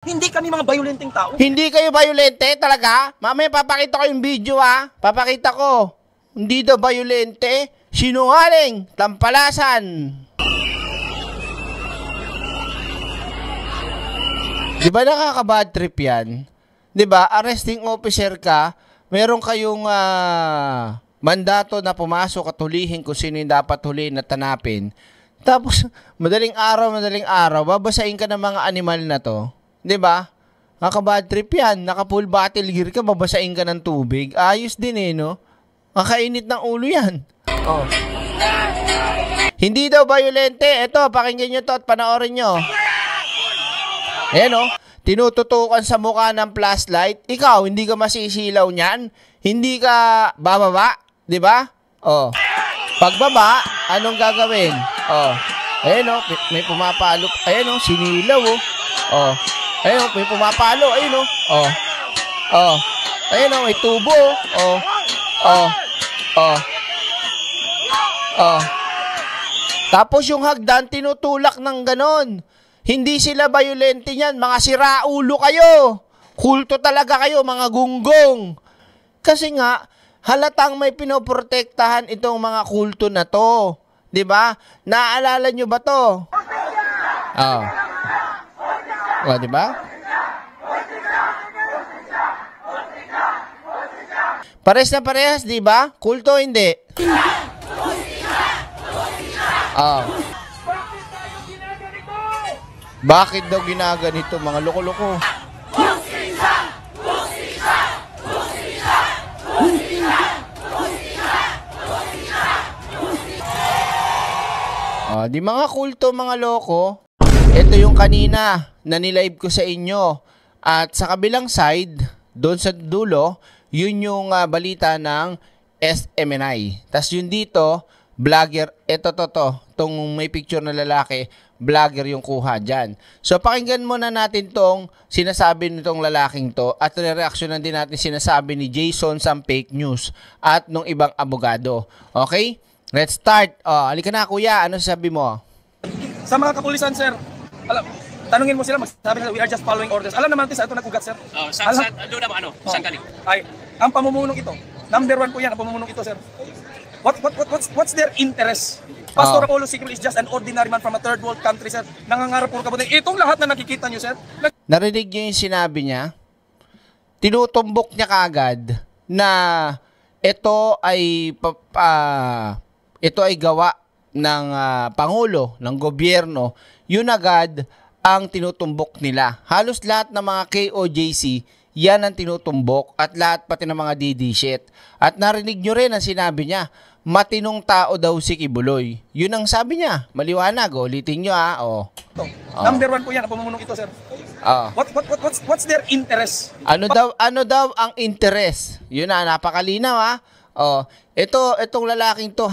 Hindi kami mga violenteng tao. Hindi kayo violente talaga? Mamaya papakita ko yung video ha. Papakita ko. Hindi daw violente. Sinungaling, tampalasan. Di ba nakaka-bad trip yan? Di ba, arresting officer ka, meron kayong uh, mandato na pumasok at hulihin kung sino yung dapat hulihin at tanapin. Tapos, madaling araw, madaling araw, babasain ka ng mga animal na to 'Di ba? Naka bad trip 'yan. Naka full battle gear ka, babasain ka ng tubig. Ayos din eh, no? Makainit ng ulo 'yan. Oh. Hindi daw violente. Ito, pakinggan niyo to at panoorin niyo. Ayan no, oh. Tinututukan sa mukha ng flashlight. Ikaw, hindi ka masisilaw niyan. Hindi ka bababa. 'di ba? Oh. Pagbaba, anong gagawin? Oh. Ayan no, oh. May pumapalo. Ayan no, oh. Sinilaw Oh. Oh. Ayun, may pumapalo. Ayun, oh. Oh. Oh. Ayun, oh. May tubo. Oh. oh. Oh. Oh. Oh. Tapos yung hagdan, tinutulak ng ganon. Hindi sila bayolente niyan. Mga siraulo kayo. Kulto talaga kayo, mga gunggong. Kasi nga, halatang may pinoprotektahan itong mga kulto na to. 'Di ba? Naalala nyo ba to? Oh. O, di ba? Pares na parehas, di ba? Kulto hindi. Oh. Bakit daw ginaganito mga loko-loko? Ah, di mga kulto mga loko. Ito yung kanina na nilive ko sa inyo. At sa kabilang side, doon sa dulo, yun yung uh, balita ng SMNI. Tapos yun dito, vlogger, eto to to, tong may picture na lalaki, vlogger yung kuha dyan. So pakinggan muna natin tong sinasabi nitong lalaking to at re-reaksyonan din natin sinasabi ni Jason sa fake news at nung ibang abogado. Okay? Let's start. Oh, halika na kuya, ano sabi mo? Sa mga kapulisan sir, alam, tanungin mo sila, magsabi sila, we are just following orders. Alam naman natin sa ito nagugat, sir. Oh, sa, Alam, sa, doon ano naman, ano, oh. saan galing? Ay, ang pamumuno ito, number one po yan, ang pamumuno ito, sir. What, what, what, what's, what's their interest? Pastor oh. Apollo Sigril is just an ordinary man from a third world country, sir. Nangangarap po kabuti. Itong lahat na nakikita niyo sir. Nag- Narinig nyo yung sinabi niya? Tinutumbok niya kaagad na ito ay uh, ito ay gawa ng uh, pangulo ng gobyerno yun agad ang tinutumbok nila. Halos lahat ng mga KOJC, yan ang tinutumbok at lahat pati ng mga DD shit. At narinig nyo rin ang sinabi niya, matinong tao daw si Kibuloy. Yun ang sabi niya. Maliwanag, oh. ulitin nyo ha. Ah, oh. oh. Number one po yan, pamumuno ito sir. Oh. What, what, what, what's, what's their interest? Ano daw, ano daw ang interest? Yun na, ah, napakalinaw ha. Oh, ito itong lalaking to,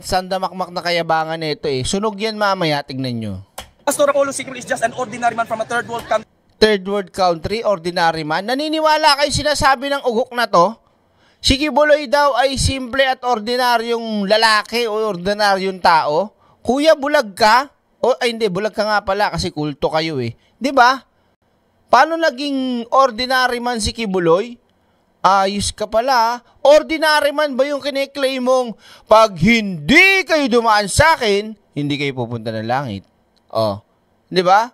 sanda makmak na kayabangan nito eh. Sunog 'yan mamaya, tingnan niyo. Pastor Apollo Sikul is just an ordinary man from a third world country. Third world country, ordinary man. Naniniwala kayo sinasabi ng ugok na to? Si Kibuloy daw ay simple at ordinaryong lalaki o ordinaryong tao. Kuya, bulag ka? O, ay hindi, bulag ka nga pala kasi kulto kayo eh. ba? Diba? Paano naging ordinary man si Kibuloy? Ayos ka pala. Ordinary man ba yung kiniklaim mong pag hindi kayo dumaan sa akin, hindi kayo pupunta ng langit? Oh. 'Di ba?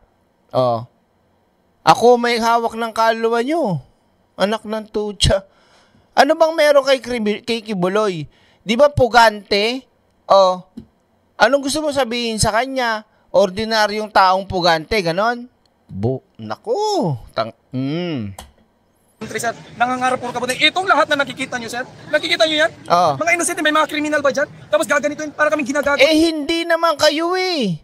Oh. Ako may hawak ng kaluluwa nyo. Anak ng tutsa. Ano bang meron kay, Krimi- kay Kibuloy? Di ba pugante? Oh. Anong gusto mo sabihin sa kanya? Ordinaryong taong pugante, ganon? Bu, naku. Tang, mm country, sir. Nangangarap po kabuti. Itong lahat na nakikita nyo, sir. Nakikita nyo yan? Oo. Oh. Mga innocent, may mga kriminal ba dyan? Tapos gaganito gaganitin para kaming ginagago. Eh, hindi naman kayo eh.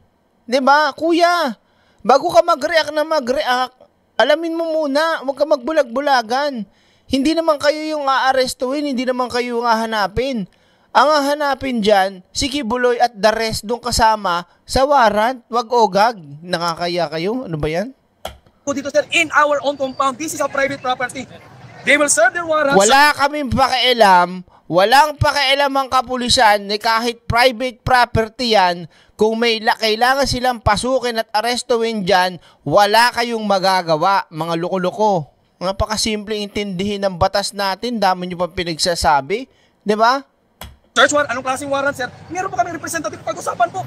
'Di ba? Kuya, bago ka mag-react na mag-react, alamin mo muna, huwag ka magbulag-bulagan. Hindi naman kayo yung aarestuhin, hindi naman kayo yung hahanapin. Ang hahanapin dyan, si Kibuloy at the rest doon kasama sa warrant, wag ogag. Oh, Nakakaya kayo? Ano ba yan? Po dito sir, in our own compound, this is a private property. They will serve their warrants. Wala kaming pakialam, walang pakialam ang kapulisan ni kahit private property yan kung may la- kailangan silang pasukin at arestuin dyan, wala kayong magagawa, mga loko-loko. Napakasimple intindihin ng batas natin, dami nyo pang pinagsasabi. Di ba? Search warrant, anong klaseng warrant, sir? Meron po kami representative pag-usapan po.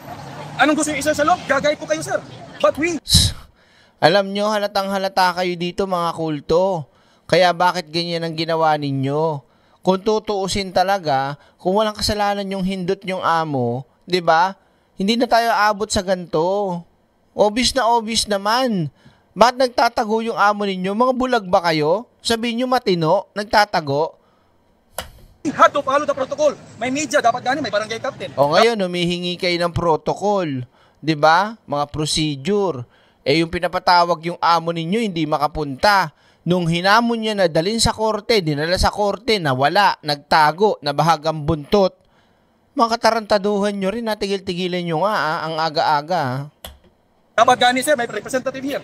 Anong gusto nyo isa sa loob? Gagay po kayo, sir. But we... Alam nyo, halatang halata kayo dito mga kulto. Kaya bakit ganyan ang ginawa ninyo? Kung tutuusin talaga, kung walang kasalanan yung hindot yung amo, 'di ba? Hindi na tayo aabot sa ganto. Obvious na obvious naman. Bakit nagtatago yung amo ninyo? Mga bulag ba kayo? Sabihin nyo matino, nagtatago. Had to follow the protocol. May media, dapat gani, may barangay captain. O ngayon, humihingi kayo ng protocol. ba? Diba? Mga procedure. Eh yung pinapatawag yung amo ninyo, hindi makapunta. Nung hinamon niya na dalin sa korte, dinala sa korte, nawala, nagtago, nabahag ang buntot. Mga katarantaduhan nyo rin, natigil-tigilan nyo nga ah, ang aga-aga. Dapat gani sir, may representative here.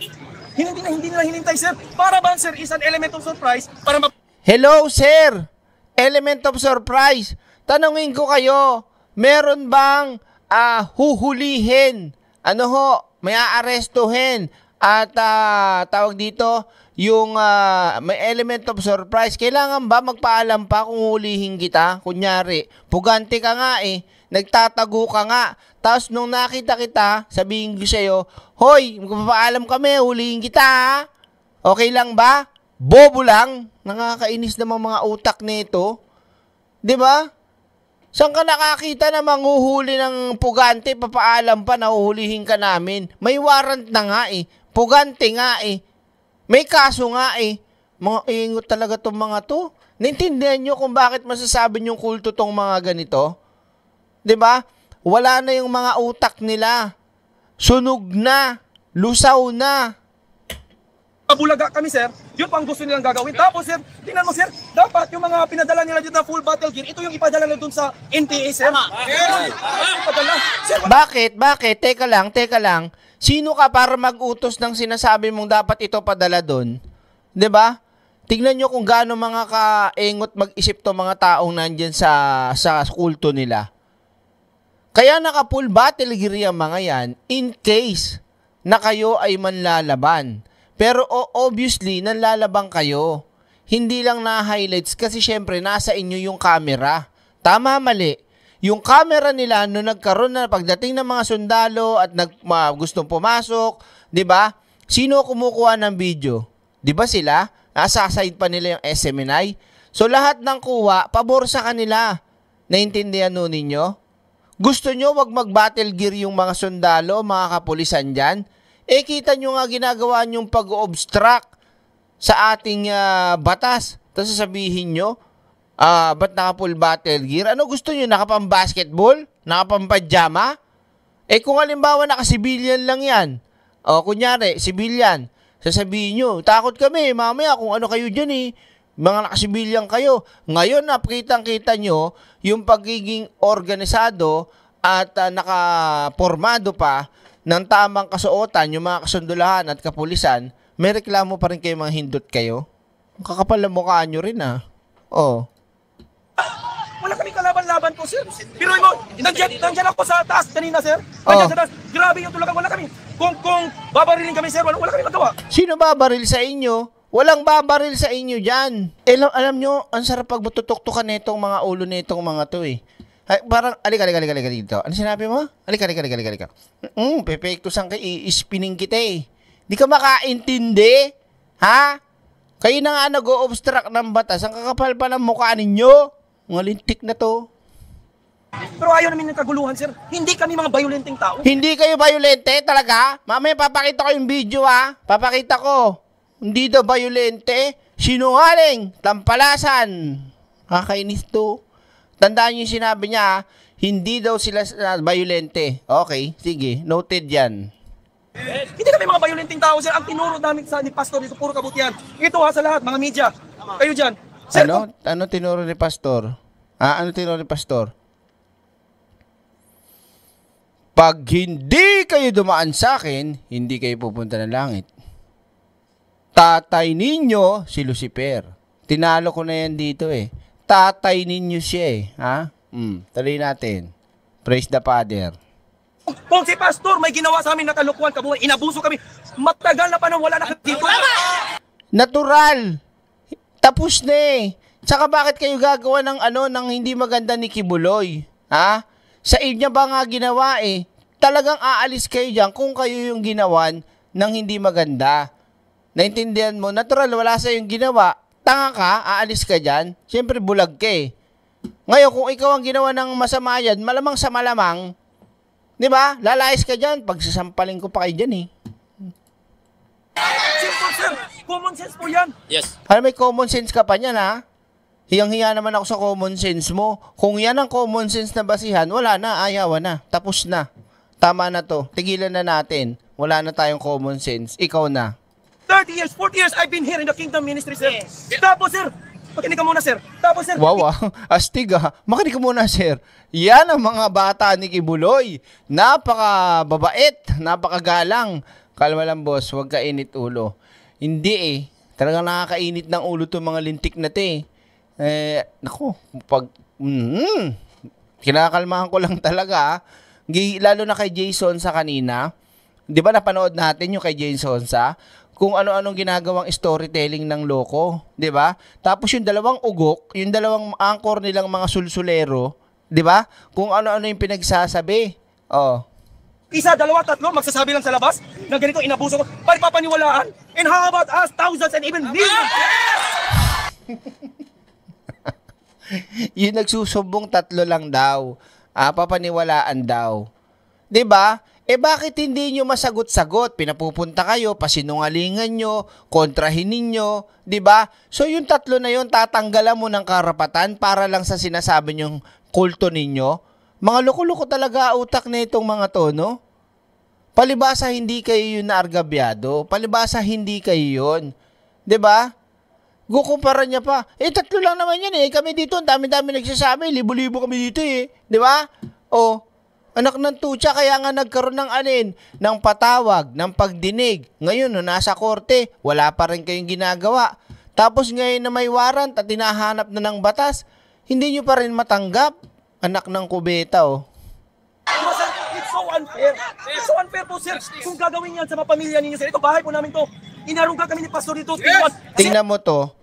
Hindi na hindi nila hinintay sir. Para ba sir is an element of surprise para ma- Hello sir! Element of surprise. Tanungin ko kayo, meron bang uh, huhulihin? Ano ho? May aarestuhin? At uh, tawag dito, yung uh, may element of surprise. Kailangan ba magpaalam pa kung hulihin kita? Kunyari, pugante ka nga eh. Nagtatago ka nga. Tapos nung nakita kita, sabihin ko sa'yo, Hoy, magpapaalam kami, hulihin kita ha? Okay lang ba? Bobo lang. Nakakainis naman mga utak nito. 'Di ba? Saan ka nakakita na manghuhuli ng pugante, papaalam pa, nahuhulihin ka namin? May warrant na nga eh. Pugante nga eh. May kaso nga eh. Mga ingot talaga tong mga to. Naintindihan nyo kung bakit masasabi yung kulto tong mga ganito? ba? Diba? Wala na yung mga utak nila. Sunog na. Lusaw na. Abulaga kami, sir. Yun pang gusto nilang gagawin. Tapos, sir, tingnan mo, sir, dapat yung mga pinadala nila dito na full battle gear, ito yung ipadala na dun sa NPA, sir. Sir, bakit? Bakit? Teka lang, teka lang. Sino ka para mag-utos ng sinasabi mong dapat ito padala doon? 'Di ba? Tingnan nyo kung gaano mga kaingot mag-isip to mga taong nandyan sa, sa kulto nila. Kaya naka-full battle gear ang mga yan in case na kayo ay manlalaban. Pero oh, obviously, nanlalaban kayo. Hindi lang na-highlights kasi syempre nasa inyo yung camera. Tama, mali yung camera nila no nagkaroon na pagdating ng mga sundalo at nag uh, gustong pumasok, 'di ba? Sino kumukuha ng video? 'Di ba sila? Nasa side pa nila yung SMNI. So lahat ng kuha pabor sa kanila. Naintindihan no ninyo? Gusto nyo wag mag-battle gear yung mga sundalo, mga kapulisan diyan? E eh, kita nyo nga ginagawa yung pag-obstruct sa ating uh, batas. Tapos sasabihin nyo, Ah, uh, ba't naka full battle gear? Ano gusto niyo nakapang basketball? Nakapang pajama? Eh kung halimbawa naka civilian lang 'yan. O kunyari, civilian. Sasabihin niyo, takot kami mamaya kung ano kayo diyan eh. Mga naka civilian kayo. Ngayon, na napakitang-kita nyo yung pagiging organisado at uh, nakapormado pa ng tamang kasuotan, yung mga kasundulahan at kapulisan, may reklamo pa rin kayo mga hindot kayo. Ang kakapal na mukha nyo rin ah. Oh kalaban ko, sir. Pero mo, nandiyan, nandiyan ako sa taas kanina, sir. Nandiyan oh. sa taas. Grabe yung tulakan. Wala kami. Kung, kung babarilin kami, sir, wala, wala kami magawa. Sino babaril sa inyo? Walang babaril sa inyo dyan. Alam, alam nyo, ang sarap pag matutuktukan nitong mga ulo nitong mga to eh. Ay, parang, alik, alik, alik, alik dito. Ano sinabi mo? Alik, alik, alik, alik, alik. Mm, pepektusan ka, i-spinning kita eh. Di ka makaintindi? Ha? Kayo na nga nag-obstruct ng batas. Ang kakapal pa ng mukha ninyo. Ngalintik na to. Pero ayaw namin ng kaguluhan, sir. Hindi kami mga violenteng tao. Hindi kayo violente talaga? Mamaya papakita ko yung video ha. Papakita ko. Hindi daw violente. Sinungaling. Tampalasan. Kakainis to. Tandaan niyo yung sinabi niya ha. Hindi daw sila violente. Okay, sige. Noted yan. Hindi kami mga violenteng tao, sir. Ang tinuro namin sa ni Pastor dito, puro kabutihan. Ito ha, sa lahat, mga media. Kayo dyan. Sir, ano? Oh. Ano tinuro ni Pastor? Ah, ano tinuro ni Pastor? Pag hindi kayo dumaan sa akin, hindi kayo pupunta ng langit. Tatay ninyo si Lucifer. Tinalo ko na yan dito eh. Tatay ninyo siya eh. Ha? Mm, tuloy natin. Praise the Father. Kung si Pastor may ginawa sa amin na kalukuhan, kabuhan, inabuso kami, matagal na pa nang wala na dito. Natural! Tapos na eh. Tsaka bakit kayo gagawa ng ano, ng hindi maganda ni Kibuloy? Ha? sa inyo ba nga ginawa eh, talagang aalis kayo dyan kung kayo yung ginawan ng hindi maganda. Naintindihan mo, natural, wala sa yung ginawa, tanga ka, aalis ka dyan, siyempre bulag ka eh. Ngayon, kung ikaw ang ginawa ng masama yan, malamang sa malamang, di ba, lalais ka dyan, pagsasampalin ko pa kayo dyan eh. Common sense po yan! Yes. Ano may common sense ka pa niyan ha? Hiyang-hiya naman ako sa common sense mo. Kung yan ang common sense na basihan, wala na, ayaw na, tapos na. Tama na to, tigilan na natin. Wala na tayong common sense. Ikaw na. 30 years, 40 years I've been here in the Kingdom Ministry, sir. Yes. Tapos, sir, makinig ka muna, sir. Tapos, sir. Wow, ah. astig ah. Makinig ka muna, sir. Yan ang mga bata ni Kibuloy. Napaka-babait, napakagalang. Kalma lang, boss, huwag ka init ulo. Hindi eh. Talagang nakakainit ng ulo to mga lintik na te. Eh, nako, pag, mm, kinakalmahan ko lang talaga. Ah. Lalo na kay Jason sa kanina. Di ba napanood natin yung kay Jason sa kung ano-anong ginagawang storytelling ng loko, 'di ba? Tapos yung dalawang ugok, yung dalawang anchor nilang mga sulsulero, 'di ba? Kung ano-ano yung pinagsasabi. Oh. Isa, dalawa, tatlo, magsasabi lang sa labas na ganito inabuso ko. Pari papaniwalaan? And how about us, thousands and even millions? yung nagsusumbong tatlo lang daw. Ah, papaniwalaan daw. 'Di ba? Eh bakit hindi nyo masagot-sagot? Pinapupunta kayo, pasinungalingan nyo, kontrahinin nyo, di ba? So yung tatlo na yun, tatanggalan mo ng karapatan para lang sa sinasabi nyong kulto ninyo. Mga loko-loko talaga utak na itong mga to, no? Palibasa hindi kayo yun na argabyado. Palibasa hindi kayo yun. ba? Diba? Gukumpara niya pa. Eh, tatlo lang naman yan eh. Kami dito, ang dami-dami nagsasabi. Libo-libo kami dito eh. Di ba? O, anak ng tutsa, kaya nga nagkaroon ng alin, ng patawag, ng pagdinig. Ngayon, no, nasa korte, wala pa rin kayong ginagawa. Tapos ngayon na may warrant at tinahanap na ng batas, hindi nyo pa rin matanggap. Anak ng kubeta, oh. It's so unfair. It's so unfair po, sir. Kung gagawin yan sa mga pamilya ninyo, sir, ito bahay po namin to. Inaruga kami ni Pastor dito. Yes! Tingnan mo to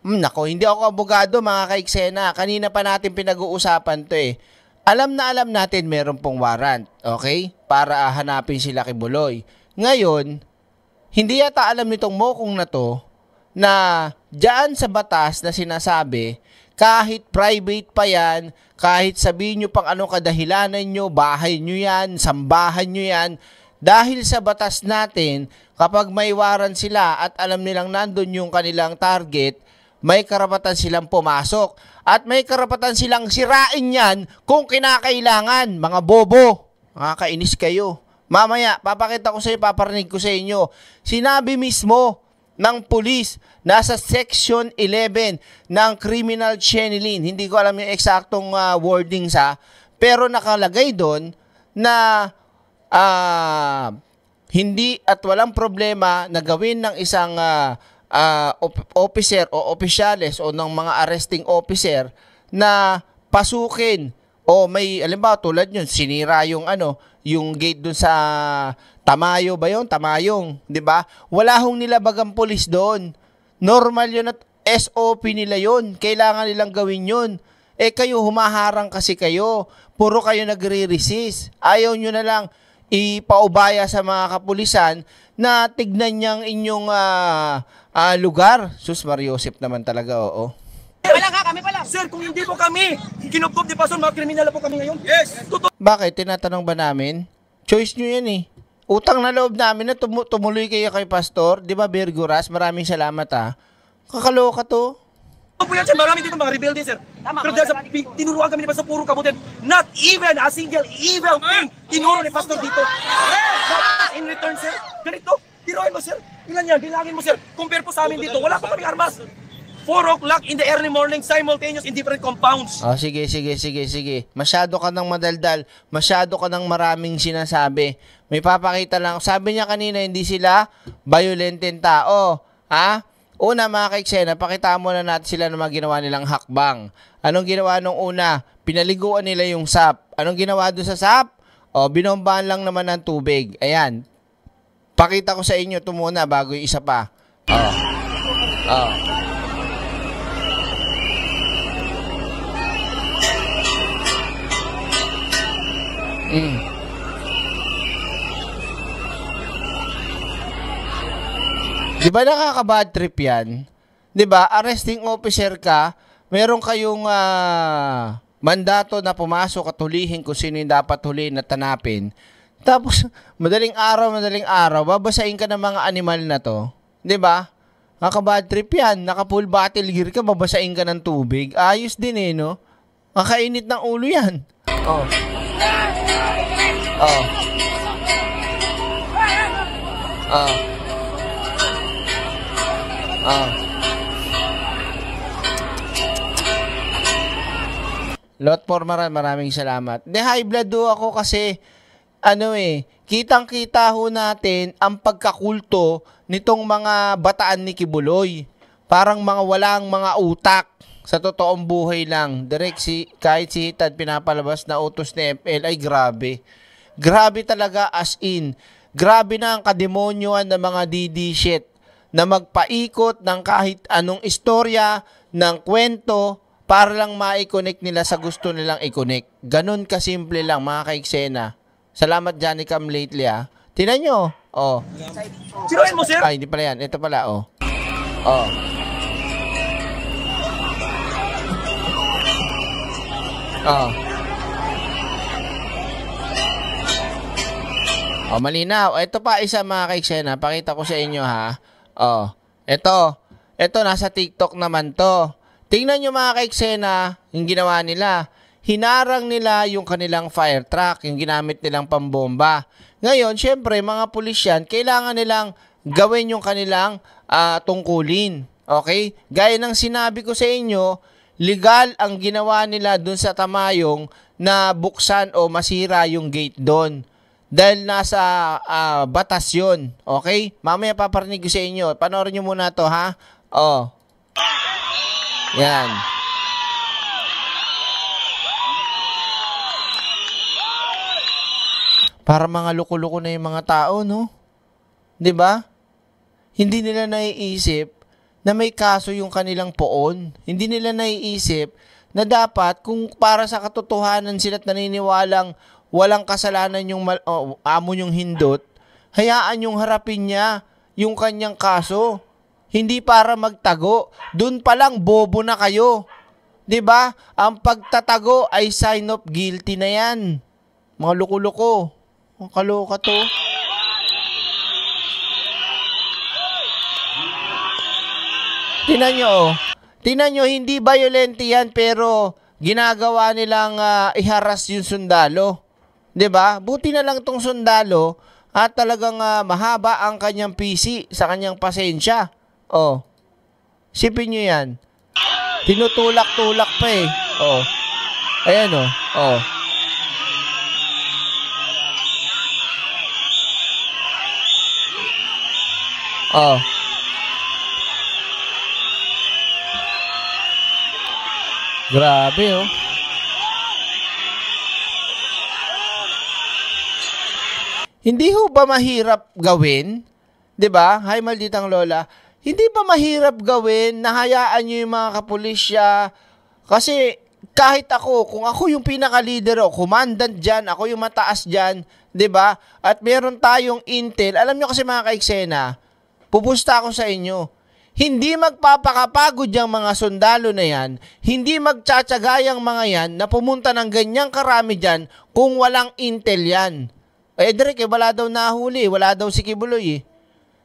Hmm, nako, hindi ako abogado mga kaiksena. Kanina pa natin pinag-uusapan to eh. Alam na alam natin meron pong warrant, okay? Para hanapin sila kay Buloy. Ngayon, hindi yata alam nitong mokong na to na dyan sa batas na sinasabi, kahit private pa yan, kahit sabihin nyo pang anong kadahilanan nyo, bahay nyo yan, sambahan nyo yan, dahil sa batas natin, kapag may warrant sila at alam nilang nandun yung kanilang target, may karapatan silang pumasok at may karapatan silang sirain yan kung kinakailangan, mga bobo. Nakakainis kayo. Mamaya, papakita ko sa inyo, paparinig ko sa inyo. Sinabi mismo ng pulis, nasa section 11 ng criminal channeling. Hindi ko alam yung eksaktong uh, wording sa, pero nakalagay doon na uh, hindi at walang problema na gawin ng isang uh, uh, op- officer o opisyales o ng mga arresting officer na pasukin o may alin ba tulad yun sinira yung ano yung gate doon sa Tamayo ba yon Tamayong di ba wala hong nilabagang pulis doon normal yun at SOP nila yon kailangan nilang gawin yon eh kayo humaharang kasi kayo puro kayo nagre-resist ayaw niyo na lang ipaubaya sa mga kapulisan na tignan niyang inyong uh, uh, lugar. Sus, Mariosip naman talaga, oo. Walang ka, kami pala. Sir, kung hindi po kami, kinupkob ni Pason, mga kriminal po kami ngayon. Yes! Totoo. Bakit? Tinatanong ba namin? Choice nyo yan eh. Utang na loob namin na tum- tumuloy kayo kay Pastor. Di ba, Berguras? Maraming salamat ha. Kakaloka to. Opo yan, sir. Maraming dito mga rebelde, sir. Tama, Pero dahil sa tinuruan kami ni Pastor puro kabutin, not even a single evil thing tinuro ni Pastor dito. Yes! in return, sir, ganito. Tiroin mo, sir. Ilan yan? Bilangin mo, sir. Compare po sa amin dito. Wala pa kaming armas. 4 o'clock in the early morning, simultaneous in different compounds. Oh, sige, sige, sige, sige. Masyado ka nang madaldal. Masyado ka nang maraming sinasabi. May papakita lang. Sabi niya kanina, hindi sila violenteng tao. Ha? Una mga kaiksena, pakita mo na natin sila ng mga ginawa nilang hakbang. Anong ginawa nung una? Pinaliguan nila yung sap. Anong ginawa doon sa sap? O, binombahan lang naman ng tubig. Ayan, Pakita ko sa inyo ito muna bago yung isa pa. Oh. Oh. Mm. Di ba nakaka-bad trip yan? Di ba? Arresting officer ka, meron kayong uh, mandato na pumasok at hulihin kung sino yung dapat hulihin at tanapin. Tapos, madaling araw, madaling araw, babasahin ka ng mga animal na to. Di ba? Diba? Nakabad trip yan. Naka full battle gear ka, babasain ka ng tubig. Ayos din eh, no? Makainit ng ulo yan. Oh. Oh. Oh. Oh. Lot for maraming salamat. De high blood do ako kasi ano eh, kitang-kita ho natin ang pagkakulto nitong mga bataan ni Kibuloy. Parang mga walang mga utak sa totoong buhay lang. Direk si, kahit si Hitad pinapalabas na utos ni FL ay grabe. Grabe talaga as in. Grabe na ang kademonyoan ng mga DD shit na magpaikot ng kahit anong istorya, ng kwento, para lang ma-connect nila sa gusto nilang i-connect. Ganon kasimple lang mga kaeksena. Salamat, Johnny Cam lately, ah. Tinan nyo. Oh. Siruin mo, sir? Ah, hindi pala yan. Ito pala, oh. Oh. Oh. Oh, malinaw. Oh, ito pa isa mga kaiksena. Ah. Pakita ko sa inyo, ha. Oh. Ito. Ito, nasa TikTok naman to. Tingnan nyo mga kaiksena ah, yung ginawa nila hinarang nila yung kanilang fire truck, yung ginamit nilang pambomba. Ngayon, syempre, mga pulis yan, kailangan nilang gawin yung kanilang uh, tungkulin. Okay? Gaya ng sinabi ko sa inyo, legal ang ginawa nila dun sa Tamayong na buksan o masira yung gate doon dahil nasa uh, batas yun. Okay? Mamaya paparinig ko sa inyo. Panoorin nyo muna to ha. Oh. Yan. Para mga loko-loko na yung mga tao, no? 'Di ba? Hindi nila naiisip na may kaso yung kanilang poon. Hindi nila naiisip na dapat kung para sa katotohanan sila at naniniwalang walang kasalanan yung mal- oh, amo yung hindot, hayaan yung harapin niya yung kanyang kaso. Hindi para magtago. Doon pa lang bobo na kayo. 'Di ba? Ang pagtatago ay sign of guilty na 'yan. Mga loko-loko. Ang kaloka to. Tinan nyo, oh. Tinan nyo, hindi violent yan, pero ginagawa nilang uh, iharas yung sundalo. ba? Diba? Buti na lang tong sundalo at ah, talagang uh, mahaba ang kanyang PC sa kanyang pasensya. Oh. Sipin nyo yan. Tinutulak-tulak pa eh. Oh. Ayan oh. Oh. Oh. Grabe oh. Hindi ho ba mahirap gawin? 'Di ba? Hay malditang lola. Hindi ba mahirap gawin Nahayaan hayaan niyo yung mga kapulisya? Kasi kahit ako, kung ako yung pinaka-leader o oh, commandant diyan, ako yung mataas diyan, 'di ba? At meron tayong intel. Alam niyo kasi mga kaiksena, pupusta ako sa inyo. Hindi magpapakapagod yung mga sundalo na yan, hindi magtsatsagayang mga yan na pumunta ng ganyang karami dyan kung walang intel yan. Eh, Derek, eh, wala daw nahuli, wala daw si Kibuloy eh.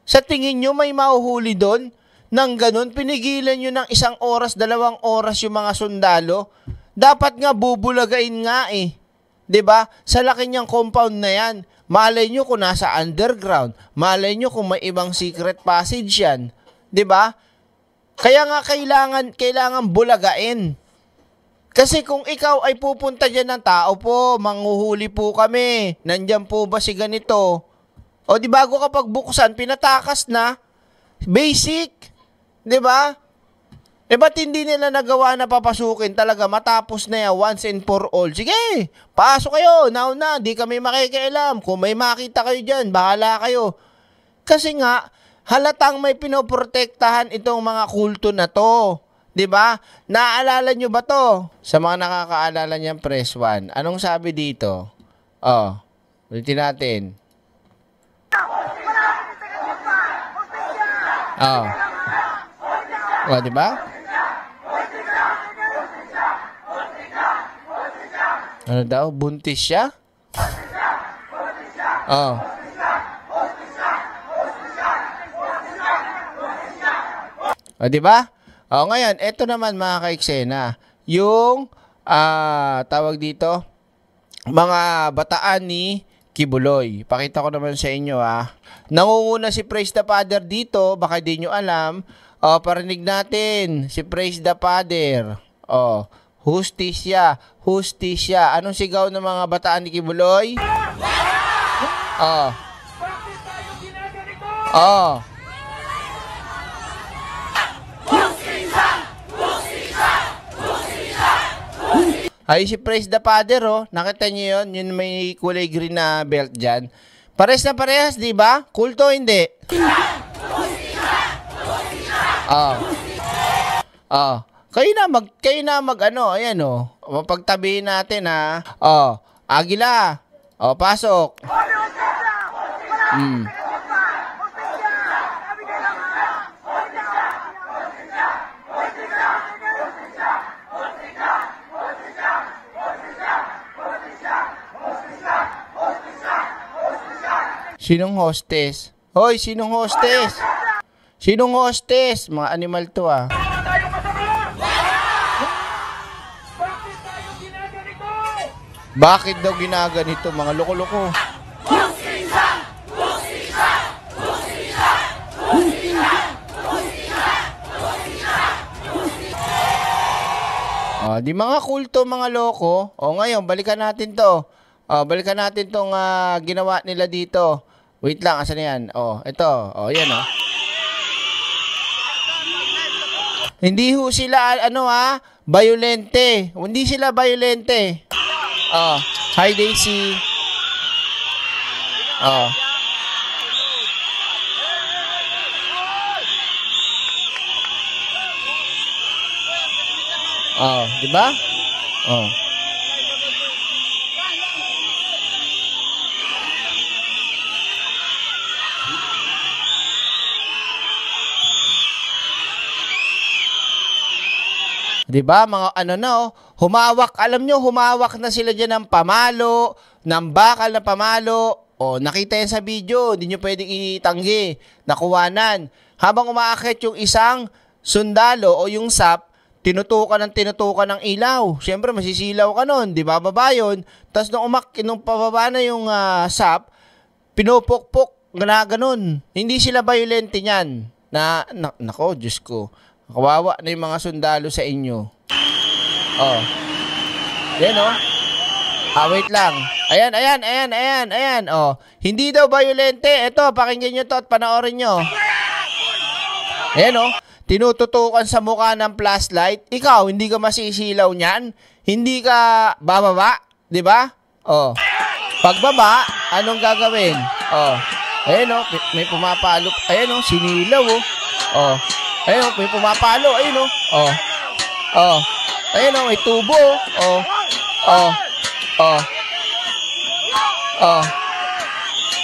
Sa tingin nyo may mahuhuli doon? Nang ganun, pinigilan nyo ng isang oras, dalawang oras yung mga sundalo. Dapat nga bubulagain nga eh. ba? Diba? Sa laki niyang compound na yan. Malay nyo kung nasa underground. Malay nyo kung may ibang secret passage yan. ba? Diba? Kaya nga kailangan, kailangan bulagain. Kasi kung ikaw ay pupunta dyan ng tao po, manghuhuli po kami. Nandyan po ba si ganito? O di bago kapag buksan, pinatakas na. Basic. 'di ba? Eh ba't hindi nila nagawa na papasukin talaga matapos na yan once and for all? Sige, pasok kayo, now na, di kami makikialam. Kung may makita kayo dyan, bahala kayo. Kasi nga, halatang may pinoprotektahan itong mga kulto na to. 'Di ba? Naaalala nyo ba to? Sa mga nakakaalala niyan press 1, anong sabi dito? Oh, ulitin natin. Oh. Oh, 'di ba? Ano daw? Buntis siya? Oh. Ah. O, oh, ah, di ba? O, oh, ah, ngayon, ito naman mga kaiksena, yung, ah, uh, tawag dito, mga bataan ni Kibuloy. Pakita ko naman sa inyo, ha. Nangunguna si Praise the Father dito, baka di nyo alam. O, oh, parinig natin, si Praise the Father. O, oh, Hustisya, hustisya. Anong sigaw ng mga bataan ni Kibuloy? Oh. Oh. Ay, si Praise the Father, oh. Nakita niyo yun? Yun may kulay green na belt dyan. Pares na parehas, di ba? Kulto, hindi. Oh. Oh. Kayo na mag kayo na mag ano, ayan oh. Mapagtabihin natin ha. Oh, Agila. Oh, pasok. Mm. Sinong hostess? Hoy, sinong hostess? Sinong hostess? Mga animal to ah. Bakit daw ginaganito mga loko-loko? Uh, di mga kulto, mga loko. O oh, ngayon, balikan natin to. O, oh, balikan natin tong uh, ginawa nila dito. Wait lang, asan na yan? O, oh, ito. O, yan o. Hindi ho sila, ano ha, ah, violente. Hindi sila violente. Oh. Hi, Daisy. Oh. Oh, di ba? Oh. Di ba? Mga ano na oh. Humawak, alam nyo, humawak na sila dyan ng pamalo, ng bakal na pamalo. O, nakita yan sa video, hindi nyo pwedeng itanggi. Nakuwanan. Habang umaakit yung isang sundalo o yung SAP, tinutukan ng tinutukan ng ilaw. Siyempre, masisilaw ka nun, di ba? Baba yun. Tapos nung, umak, nung pababa na yung uh, SAP, pinupukpok na ganun. Hindi sila violente niyan. Na, na, nako, Diyos ko. Kawawa na yung mga sundalo sa inyo. Oh. Yan oh. Ah, wait lang. Ayan, ayan, ayan, ayan, ayan. Oh. Hindi daw violente. Ito, pakinggan nyo to at panoorin nyo. Ayan oh. Tinututukan sa mukha ng flashlight. Ikaw, hindi ka masisilaw niyan. Hindi ka bababa. Di ba? Oh. Pagbaba, anong gagawin? Oh. Ayan oh, may pumapalo. Ayan oh, sinilaw oh. Oh. Ayan oh, may pumapalo. Ayan oh. Oh. Oh. Ayan o, oh, may tubo. Oh, oh, oh, oh.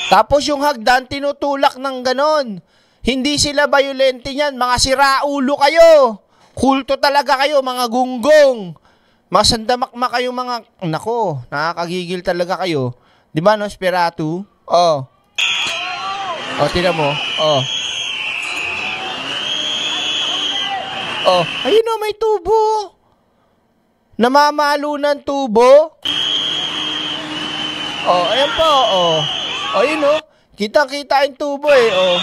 Tapos yung hagdan, tinutulak ng ganon. Hindi sila bayolente niyan. Mga siraulo kayo. Kulto talaga kayo, mga gunggong. Masandamakma kayo mga... Nako, nakakagigil talaga kayo. Di ba no, Spiratu? Oh. Oh, tira mo. Oh. Oh, ayun o, oh, may tubo. Namamalo ng tubo. Oh, ayan po, oh. Oh, yun, oh. Kitang-kita yung tubo, eh, oh.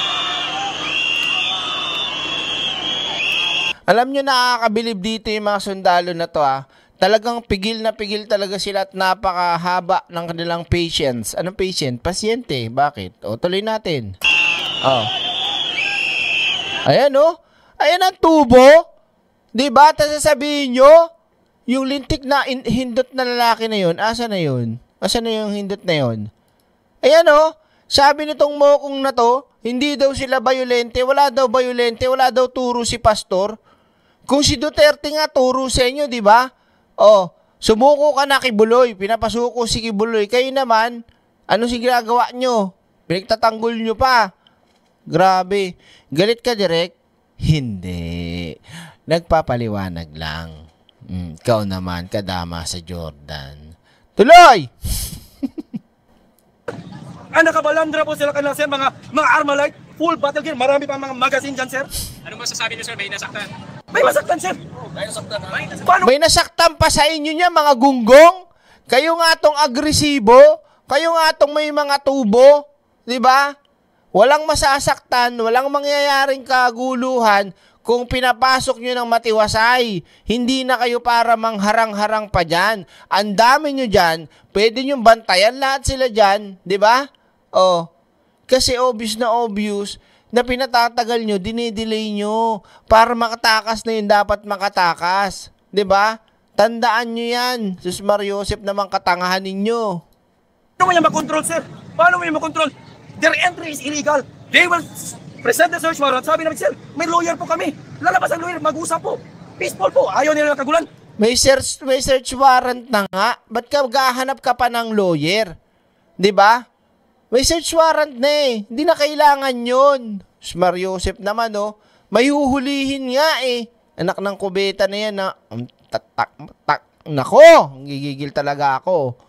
Alam nyo, nakakabilib dito yung mga sundalo na to, ah. Talagang pigil na pigil talaga sila at napakahaba ng kanilang patience. Anong patient? Pasyente. Bakit? O, tuloy natin. Oh. Ayan, oh. Ayan ang tubo. Diba? Tapos sasabihin nyo, yung lintik na in, hindot na lalaki na yun, asa na yun? Asa na yung hindot na yun? Ayan o, oh. sabi nitong mokong na to, hindi daw sila bayolente, wala daw bayolente, wala daw turo si pastor. Kung si Duterte nga turo sa inyo, di ba? O, oh, sumuko ka na kibuloy, pinapasuko si kibuloy. Kayo naman, ano si ginagawa nyo? Pinagtatanggol nyo pa. Grabe. Galit ka direct? Hindi. Nagpapaliwanag lang. Mm, ikaw naman, kadama sa Jordan. Tuloy! Anak ah, ka ba, Landra po sila kanila, sir? Mga, mga Armalite, full battle gear, marami pa mga magazine dyan, sir. Ano masasabi niyo, sir? May nasaktan? May masaktan, sir! Oh, may nasaktan, ha? May nasaktan. Paano? May nasaktan pa sa inyo niya, mga gunggong? Kayo nga tong agresibo, kayo nga tong may mga tubo, di ba? Walang masasaktan, walang mangyayaring kaguluhan kung pinapasok nyo ng matiwasay, hindi na kayo para mangharang-harang pa dyan. Ang dami nyo dyan, pwede nyo bantayan lahat sila dyan, di ba? Oh, kasi obvious na obvious na pinatatagal nyo, dinidelay nyo para makatakas na yung dapat makatakas. Di ba? Tandaan nyo yan. Sus Mariosep naman katangahan ninyo. Paano mo yan makontrol, sir? Paano mo yan makontrol? Their entry is illegal. They will Present the search warrant, sabi namin, sir, may lawyer po kami. Lalabas ang lawyer, mag-usap po. Peaceful po, ayaw nila ng kagulan. May search, may search warrant na nga. Ba't ka gahanap ka pa ng lawyer? 'Di ba? May search warrant na eh. Hindi na kailangan 'yon. Smar Joseph naman oh, may huhulihin nga eh. Anak ng kubeta na 'yan ah. na um, tak tak tak. Nako, gigigil talaga ako.